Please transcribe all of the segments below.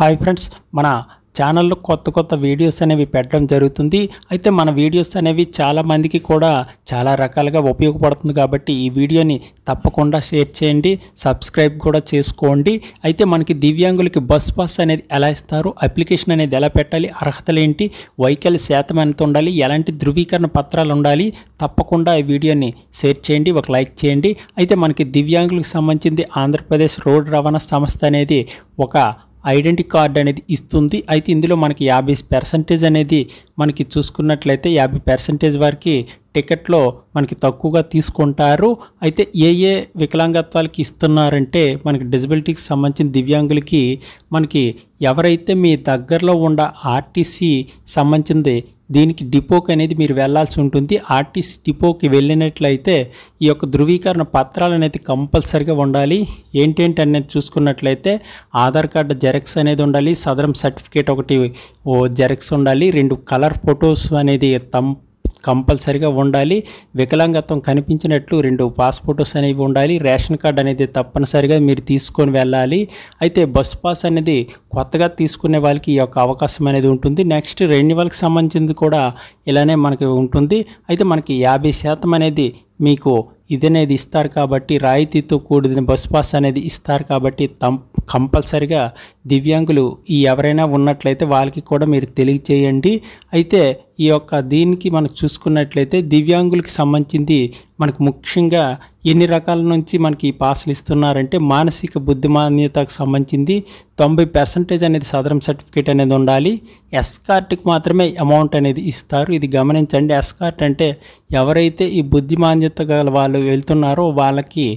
hi friends మన ఛానల్లో కొత్త కొత్త వీడియోస్ అనేవి పెట్టడం జరుగుతుంది అయితే మన వీడియోస్ అనేవి చాలామందికి కూడా చాలా రకాలుగా ఉపయోగపడుతుంది కాబట్టి ఈ వీడియోని తప్పకుండా షేర్ చేయండి సబ్స్క్రైబ్ కూడా చేసుకోండి అయితే మనకి దివ్యాంగులకి బస్ పాస్ అనేది ఎలా ఇస్తారు అప్లికేషన్ అనేది ఎలా పెట్టాలి అర్హతలు ఏంటి వైకల్య శాతం ఎంత ఉండాలి ఎలాంటి ధృవీకరణ పత్రాలు ఉండాలి తప్పకుండా ఈ వీడియోని షేర్ చేయండి ఒక లైక్ చేయండి అయితే మనకి దివ్యాంగులకు సంబంధించింది ఆంధ్రప్రదేశ్ రోడ్డు రవాణా సంస్థ అనేది ఒక ఐడెంటిటీ కార్డ్ అనేది ఇస్తుంది అయితే ఇందులో మనకి యాభై పర్సంటేజ్ అనేది మనకి చూసుకున్నట్లయితే యాభై పర్సంటేజ్ వారికి టికెట్లో మనకి తక్కువగా తీసుకుంటారు అయితే ఏ ఏ వికలాంగత్వాలకి ఇస్తున్నారంటే మనకి డిజబిలిటీకి సంబంధించిన దివ్యాంగులకి మనకి ఎవరైతే మీ దగ్గరలో ఉన్న ఆర్టీసీ సంబంధించింది దీనికి డిపోకి అనేది మీరు వెళ్లాల్సి ఉంటుంది ఆర్టీసీ డిపోకి వెళ్ళినట్లయితే ఈ యొక్క ధృవీకరణ పత్రాలు అనేది కంపల్సరిగా ఉండాలి ఏంటేంటి అనేది చూసుకున్నట్లయితే ఆధార్ కార్డు జెరక్స్ అనేది ఉండాలి సదరం సర్టిఫికేట్ ఒకటి జెరక్స్ ఉండాలి రెండు కలర్ ఫొటోస్ అనేది తమ్ కంపల్సరిగా ఉండాలి వికలాంగత్వం కనిపించినట్లు రెండు పాస్పోర్టోస్ అనేవి ఉండాలి రేషన్ కార్డు అనేది తప్పనిసరిగా మీరు తీసుకొని వెళ్ళాలి అయితే బస్ పాస్ అనేది కొత్తగా తీసుకునే వాళ్ళకి ఈ యొక్క అవకాశం అనేది ఉంటుంది నెక్స్ట్ రెన్యువల్కి సంబంధించింది కూడా ఇలానే మనకి ఉంటుంది అయితే మనకి యాభై శాతం అనేది మీకు ఇదనేది ఇస్తారు కాబట్టి రాయితీతో కూడిన బస్ పాస్ అనేది ఇస్తారు కాబట్టి తం కంపల్సరిగా దివ్యాంగులు ఈ ఎవరైనా ఉన్నట్లయితే వాళ్ళకి కూడా మీరు తెలియచేయండి అయితే ఈ యొక్క దీనికి మనకు చూసుకున్నట్లయితే దివ్యాంగులకి సంబంధించింది మనకు ముఖ్యంగా ఎన్ని రకాల నుంచి మనకి పాసులు ఇస్తున్నారంటే మానసిక బుద్ధిమాన్యతకు సంబంధించింది తొంభై పర్సెంటేజ్ అనేది సదరం సర్టిఫికేట్ అనేది ఉండాలి ఎస్కార్ట్కి మాత్రమే అమౌంట్ అనేది ఇస్తారు ఇది గమనించండి ఎస్కార్ట్ అంటే ఎవరైతే ఈ బుద్ధిమాన్యత గల వాళ్ళు వెళ్తున్నారో వాళ్ళకి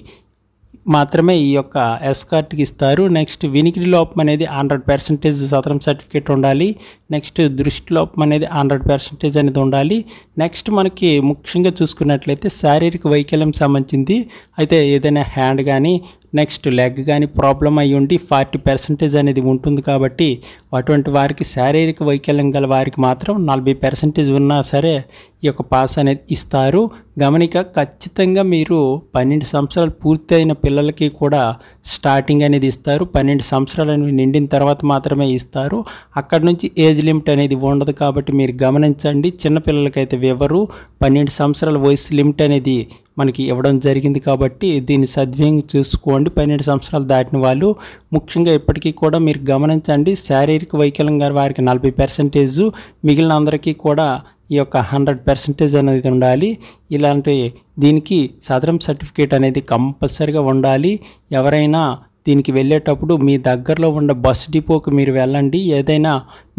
మాత్రమే ఈ యొక్క ఎస్ ఇస్తారు నెక్స్ట్ వినికిడి లోపం అనేది హండ్రెడ్ పర్సెంటేజ్ సతరం సర్టిఫికేట్ ఉండాలి నెక్స్ట్ దృష్టి లోపం అనేది హండ్రెడ్ పర్సెంటేజ్ అనేది ఉండాలి నెక్స్ట్ మనకి ముఖ్యంగా చూసుకున్నట్లయితే శారీరక వైకల్యం సంబంధించింది అయితే ఏదైనా హ్యాండ్ కానీ నెక్స్ట్ లెగ్ కానీ ప్రాబ్లం అయ్యి ఉండి ఫార్టీ పర్సెంటేజ్ అనేది ఉంటుంది కాబట్టి అటువంటి వారికి శారీరక వైకల్యం గల వారికి మాత్రం నలభై పర్సెంటేజ్ ఉన్నా సరే ఈ యొక్క పాస్ అనేది ఇస్తారు గమనిక ఖచ్చితంగా మీరు పన్నెండు సంవత్సరాలు పూర్తయిన పిల్లలకి కూడా స్టార్టింగ్ అనేది ఇస్తారు పన్నెండు సంవత్సరాలు అనేవి నిండిన తర్వాత మాత్రమే ఇస్తారు అక్కడ నుంచి ఏజ్ లిమిట్ అనేది ఉండదు కాబట్టి మీరు గమనించండి చిన్నపిల్లలకైతే వివరు పన్నెండు సంవత్సరాల వయసు లిమిట్ అనేది మనకి ఇవ్వడం జరిగింది కాబట్టి దీన్ని సద్వినియోగం చేసుకోండి పన్నెండు సంవత్సరాలు దాటిన వాళ్ళు ముఖ్యంగా ఇప్పటికీ కూడా మీరు గమనించండి శారీరక వైకల్యం గారి వారికి నలభై పర్సెంటేజ్ మిగిలిన అందరికీ కూడా ఈ యొక్క హండ్రెడ్ పర్సెంటేజ్ అనేది ఉండాలి ఇలాంటి దీనికి సదరం సర్టిఫికేట్ అనేది కంపల్సరిగా ఉండాలి ఎవరైనా దీనికి వెళ్ళేటప్పుడు మీ దగ్గరలో ఉన్న బస్ డిపోకి మీరు వెళ్ళండి ఏదైనా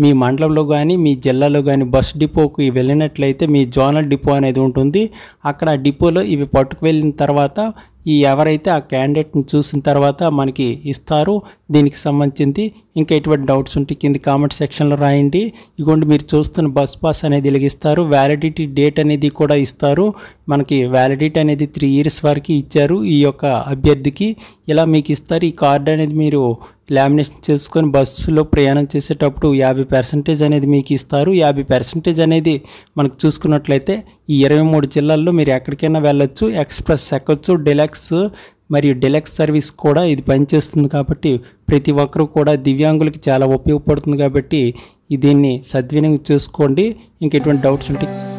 మీ మండలంలో కానీ మీ జిల్లాలో కానీ బస్ డిపోకి వెళ్ళినట్లయితే మీ జోనల్ డిపో అనేది ఉంటుంది అక్కడ ఆ డిపోలో ఇవి పట్టుకు వెళ్ళిన తర్వాత ఈ ఎవరైతే ఆ క్యాండిడేట్ని చూసిన తర్వాత మనకి ఇస్తారు దీనికి సంబంధించింది ఇంకా ఎటువంటి డౌట్స్ ఉంటే కింద కామెంట్ సెక్షన్లో రాయండి ఇగోండి మీరు చూస్తున్న బస్ పాస్ అనేది వెలిగిస్తారు వ్యాలిడిటీ డేట్ అనేది కూడా ఇస్తారు మనకి వ్యాలిడిటీ అనేది త్రీ ఇయర్స్ వరకు ఇచ్చారు ఈ యొక్క అభ్యర్థికి ఇలా మీకు ఇస్తారు ఈ కార్డు అనేది మీరు లామినేషన్ చేసుకొని బస్సులో ప్రయాణం చేసేటప్పుడు యాభై పర్సెంటేజ్ అనేది మీకు ఇస్తారు యాభై పర్సెంటేజ్ అనేది మనకు చూసుకున్నట్లయితే ఈ ఇరవై మూడు జిల్లాల్లో మీరు ఎక్కడికైనా వెళ్ళొచ్చు ఎక్స్ప్రెస్ ఎక్కవచ్చు డిలక్స్ మరియు డెలక్స్ సర్వీస్ కూడా ఇది పనిచేస్తుంది కాబట్టి ప్రతి ఒక్కరూ కూడా దివ్యాంగులకి చాలా ఉపయోగపడుతుంది కాబట్టి దీన్ని సద్వినియోగం చేసుకోండి ఇంక ఎటువంటి డౌట్స్ ఉంటాయి